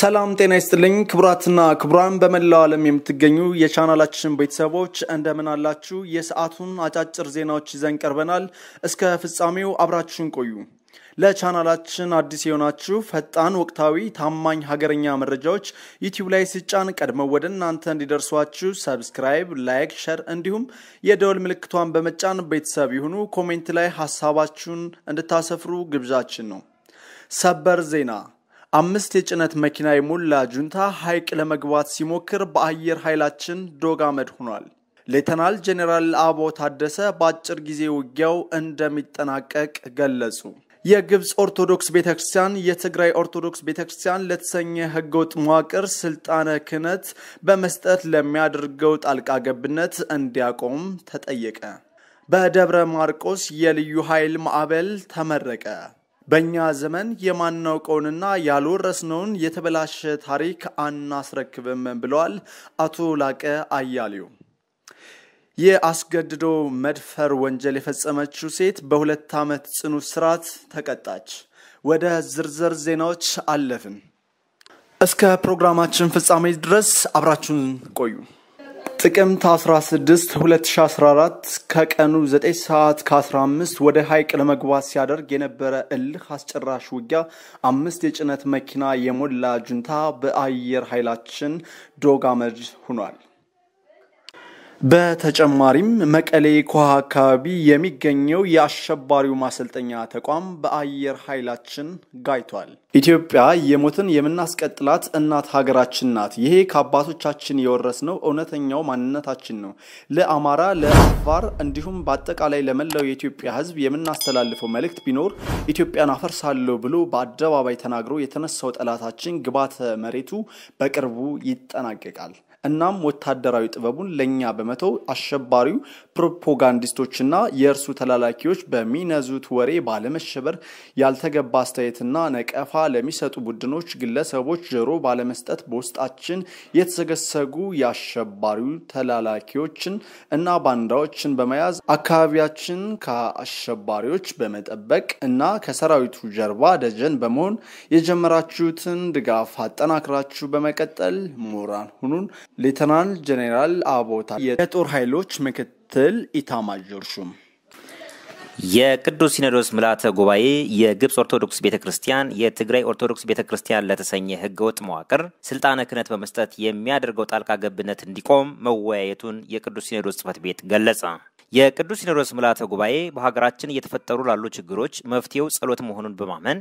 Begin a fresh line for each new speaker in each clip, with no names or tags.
ሰላም ጤና ይስጥልኝ ክቡራትና ክቡራን፣ በመላው ዓለም የምትገኙ የቻናላችን ቤተሰቦች እንደምን አላችሁ? የሰዓቱን አጫጭር ዜናዎች ይዘን ቀርበናል። እስከ ፍጻሜው አብራችሁን ቆዩ። ለቻናላችን አዲስ የሆናችሁ ፈጣን፣ ወቅታዊ፣ ታማኝ ሀገረኛ መረጃዎች ዩቲዩብ ላይ ሲጫን ቀድመው ወደ እናንተ እንዲደርሷችሁ ሰብስክራይብ፣ ላይክ፣ ሸር እንዲሁም የደወል ምልክቷን በመጫን ቤተሰብ ይሁኑ። ኮሜንት ላይ ሀሳባችሁን እንድታሰፍሩ ግብዣችን ነው። ሰበር ዜና አምስት የጭነት መኪና የሞላ ጁንታ ሐይቅ ለመግባት ሲሞክር በአየር ኃይላችን ዶግ አመድ ሆኗል። ሌተናል ጄኔራል አቦ ታደሰ በአጭር ጊዜ ውጊያው እንደሚጠናቀቅ ገለጹ። የግብፅ ኦርቶዶክስ ቤተክርስቲያን የትግራይ ኦርቶዶክስ ቤተክርስቲያን ለተሰኘ ህገወጥ መዋቅር ስልጣነ ክህነት በመስጠት ለሚያደርገው ጣልቃ ገብነት እንዲያቆም ተጠየቀ። በደብረ ማርቆስ የልዩ ኃይል ማዕበል ተመረቀ። በእኛ ዘመን የማናውቀውንና ያልወረስነውን የተበላሸ ታሪክ አናስረክብም ብለዋል አቶ ላቀ አያሌው። የአስገድዶ መድፈር ወንጀል የፈጸመችው ሴት በሁለት ዓመት ጽኑ እስራት ተቀጣች። ወደ ዝርዝር ዜናዎች አለፍን። እስከ ፕሮግራማችን ፍጻሜ ድረስ አብራችሁን ቆዩ። ጥቅምት 16 2014 ከቀኑ 9 ሰዓት ከ15 ወደ ሐይቅ ለመግባት ሲያደርግ የነበረ እልህ አስጨራሽ ውጊያ አምስት የጭነት መኪና የሞላ ጁንታ በአየር ኃይላችን ዶግ አመድ ሆኗል። በተጨማሪም መቀሌ ኮሃ አካባቢ የሚገኘው የአሸባሪው ማሰልጠኛ ተቋም በአየር ኃይላችን ጋይቷል። ኢትዮጵያ የሞትን የምናስቀጥላት እናት ሀገራችን ናት። ይሄ ከአባቶቻችን የወረስነው እውነተኛው ማንነታችን ነው። ለአማራ፣ ለአፋር እንዲሁም በአጠቃላይ ለመላው የኢትዮጵያ ሕዝብ የምናስተላልፈው መልእክት ቢኖር ኢትዮጵያን አፈርሳለሁ ብሎ በአደባባይ ተናግሮ የተነሳው ጠላታችን ግባተ መሬቱ በቅርቡ ይጠናቀቃል። እናም ወታደራዊ ጥበቡን ለእኛ በመተው አሸባሪው ፕሮፓጋንዲስቶችና የእርሱ ተላላኪዎች በሚነዙት ወሬ ባለመሸበር ያልተገባ አስተያየትና ነቀፋ ለሚሰጡ ቡድኖች፣ ግለሰቦች ጆሮ ባለመስጠት በውስጣችን የተሰገሰጉ የአሸባሪው ተላላኪዎችን እና ባንዳዎችን በመያዝ አካባቢያችን ከአሸባሪዎች በመጠበቅ እና ከሰራዊቱ ጀርባ ደጀን በመሆን የጀመራችሁትን ድጋፍ አጠናክራችሁ በመቀጠል ምሁራን ሁኑን። ሌተናንት ጀኔራል አቦታ የጦር ኃይሎች ምክትል ኢታማዦር ሹም።
የቅዱስ ሲኖዶስ ምልዓተ ጉባኤ የግብፅ ኦርቶዶክስ ቤተ ክርስቲያን የትግራይ ኦርቶዶክስ ቤተ ክርስቲያን ለተሰኘ ህገወጥ መዋቅር ስልጣነ ክህነት በመስጠት የሚያደርገው ጣልቃ ገብነት እንዲቆም መወያየቱን የቅዱስ ሲኖዶስ ጽፈት ቤት ገለጸ። የቅዱስ ሲኖዶስ ምልዓተ ጉባኤ በሀገራችን እየተፈጠሩ ላሉ ችግሮች መፍትሄው ጸሎት መሆኑን በማመን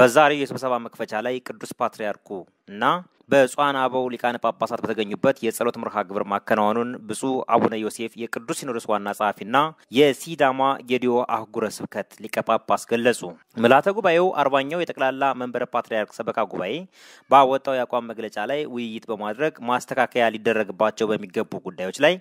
በዛሬው የስብሰባ መክፈቻ ላይ ቅዱስ ፓትርያርኩ እና በብፁዓን አበው ሊቃነ ጳጳሳት በተገኙበት የጸሎት መርሃ ግብር ማከናወኑን ብፁዕ አቡነ ዮሴፍ የቅዱስ ሲኖዶስ ዋና ጸሐፊና የሲዳማ ጌዲዮ አህጉረ ስብከት ሊቀ ጳጳስ ገለጹ። ምልዓተ ጉባኤው አርባኛው የጠቅላላ መንበረ ፓትርያርክ ሰበካ ጉባኤ ባወጣው የአቋም መግለጫ ላይ ውይይት በማድረግ ማስተካከያ ሊደረግባቸው በሚገቡ ጉዳዮች ላይ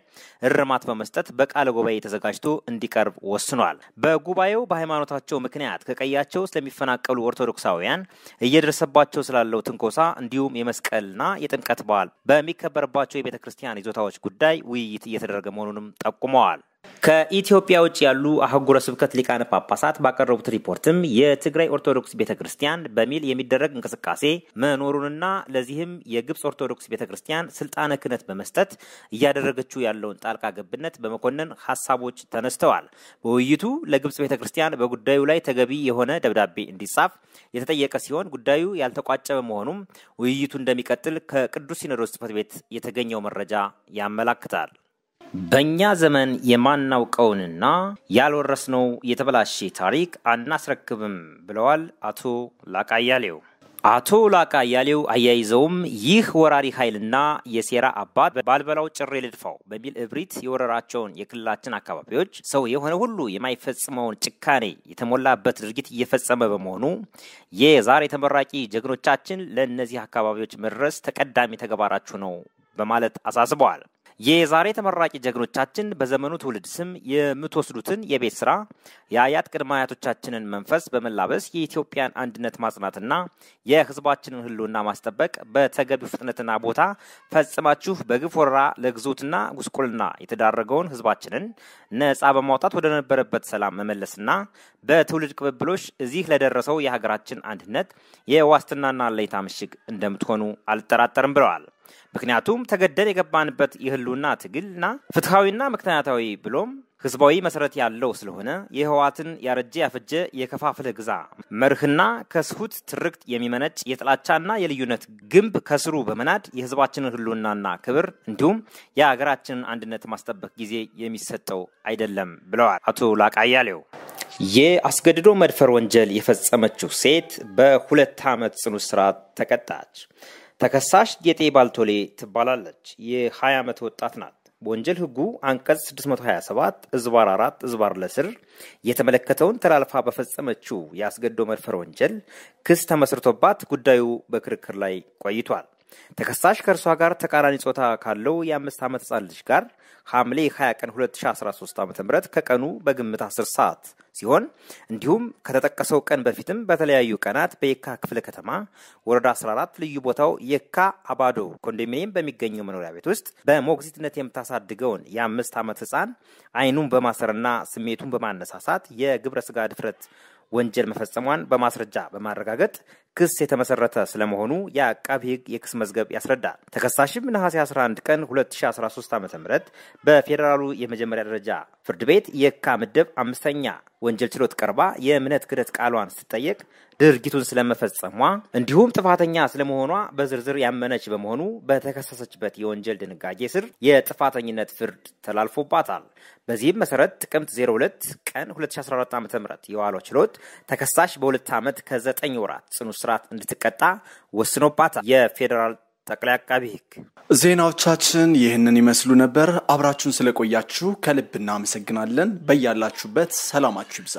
እርማት በመስጠት በቃለ ጉባኤ ተዘጋጅቶ እንዲቀርብ ወስኗል። በጉባኤው በሃይማኖታቸው ምክንያት ከቀያቸው ስለሚፈናቀሉ ኦርቶዶክሳውያን እየደረሰባቸው ስላለው ትንኮሳ እንዲ እንዲሁም የመስቀልና የጥምቀት በዓል በሚከበርባቸው የቤተ ክርስቲያን ይዞታዎች ጉዳይ ውይይት እየተደረገ መሆኑንም ጠቁመዋል። ከኢትዮጵያ ውጭ ያሉ አህጉረ ስብከት ሊቃነ ጳጳሳት ባቀረቡት ሪፖርትም የትግራይ ኦርቶዶክስ ቤተ ክርስቲያን በሚል የሚደረግ እንቅስቃሴ መኖሩንና ለዚህም የግብፅ ኦርቶዶክስ ቤተ ክርስቲያን ስልጣነ ክህነት በመስጠት እያደረገችው ያለውን ጣልቃ ገብነት በመኮንን ሀሳቦች ተነስተዋል። በውይይቱ ለግብፅ ቤተ ክርስቲያን በጉዳዩ ላይ ተገቢ የሆነ ደብዳቤ እንዲጻፍ የተጠየቀ ሲሆን ጉዳዩ ያልተቋጨ በመሆኑም ውይይቱ እንደሚቀጥል ከቅዱስ ሲኖዶስ ጽሕፈት ቤት የተገኘው መረጃ ያመላክታል። በእኛ ዘመን የማናውቀውንና ያልወረስነው የተበላሸ ታሪክ አናስረክብም ብለዋል አቶ ላቃያሌው። አቶ ላቃያሌው አያይዘውም ይህ ወራሪ ኃይልና የሴራ አባት ባልበላው ጭሬ ልድፋው በሚል እብሪት የወረራቸውን የክልላችን አካባቢዎች ሰው የሆነ ሁሉ የማይፈጽመውን ጭካኔ የተሞላበት ድርጊት እየፈጸመ በመሆኑ የዛሬ ተመራቂ ጀግኖቻችን ለእነዚህ አካባቢዎች መድረስ ተቀዳሚ ተግባራችሁ ነው በማለት አሳስበዋል። የዛሬ ተመራቂ ጀግኖቻችን በዘመኑ ትውልድ ስም የምትወስዱትን የቤት ስራ የአያት ቅድመ አያቶቻችንን መንፈስ በመላበስ የኢትዮጵያን አንድነት ማጽናትና የሕዝባችንን ህልውና ማስጠበቅ በተገቢው ፍጥነትና ቦታ ፈጽማችሁ በግፍ ወረራ ለግዞትና ጉስቁልና የተዳረገውን ሕዝባችንን ነጻ በማውጣት ወደነበረበት ሰላም መመለስና በትውልድ ቅብብሎች እዚህ ለደረሰው የሀገራችን አንድነት የዋስትናና ለይታ ምሽግ እንደምትሆኑ አልጠራጠርም ብለዋል። ምክንያቱም ተገደን የገባንበት የህልውና ትግልና ፍትሐዊና ምክንያታዊ ብሎም ህዝባዊ መሰረት ያለው ስለሆነ የህወሓትን ያረጀ ያፈጀ የከፋፍለ ግዛ መርህና ከስሁት ትርክት የሚመነጭ የጥላቻና የልዩነት ግንብ ከስሩ በመናድ የህዝባችንን ህልውናና ክብር እንዲሁም የሀገራችንን አንድነት ማስጠበቅ ጊዜ የሚሰጠው አይደለም ብለዋል አቶ ላቃያሌው። የአስገድዶ መድፈር ወንጀል የፈጸመችው ሴት በሁለት ዓመት ጽኑ እስራት ተቀጣች። ተከሳሽ ጌጤ ባልቶሌ ትባላለች። የ20 ዓመት ወጣት ናት። በወንጀል ህጉ አንቀጽ 627 እዝባር 4 እዝባር ለስር የተመለከተውን ተላልፋ በፈጸመችው የአስገድዶ መድፈር ወንጀል ክስ ተመስርቶባት ጉዳዩ በክርክር ላይ ቆይቷል። ተከሳሽ ከእርሷ ጋር ተቃራኒ ጾታ ካለው የአምስት ዓመት ህጻን ልጅ ጋር ሐምሌ 20 ቀን 2013 ዓ ም ከቀኑ በግምት 10 ሰዓት ሲሆን እንዲሁም ከተጠቀሰው ቀን በፊትም በተለያዩ ቀናት በየካ ክፍለ ከተማ ወረዳ 14 ልዩ ቦታው የካ አባዶ ኮንዶሚኒየም በሚገኘው መኖሪያ ቤት ውስጥ በሞግዚትነት የምታሳድገውን የአምስት ዓመት ህፃን አይኑን በማሰርና ስሜቱን በማነሳሳት የግብረ ስጋ ድፍረት ወንጀል መፈጸሟን በማስረጃ በማረጋገጥ ክስ የተመሰረተ ስለመሆኑ የአቃቢ ህግ የክስ መዝገብ ያስረዳል። ተከሳሽም ነሐሴ 11 ቀን 2013 ዓ ም በፌዴራሉ የመጀመሪያ ደረጃ ፍርድ ቤት የካ ምደብ አምስተኛ ወንጀል ችሎት ቀርባ የእምነት ክደት ቃሏን ስትጠየቅ ድርጊቱን ስለመፈጸሟ እንዲሁም ጥፋተኛ ስለመሆኗ በዝርዝር ያመነች በመሆኑ በተከሰሰችበት የወንጀል ድንጋጌ ስር የጥፋተኝነት ፍርድ ተላልፎባታል። በዚህም መሰረት ጥቅምት 02 ቀን 2014 ዓ ም የዋለው ችሎት ተከሳሽ በሁለት ዓመት ከዘጠኝ ወራት ጽኑ እስራት እንድትቀጣ ወስኖባት የፌዴራል ጠቅላይ አቃቢ ህግ።
ዜናዎቻችን ይህንን ይመስሉ ነበር። አብራችሁን ስለቆያችሁ ከልብ እናመሰግናለን። በያላችሁበት ሰላማችሁ ይብዛ።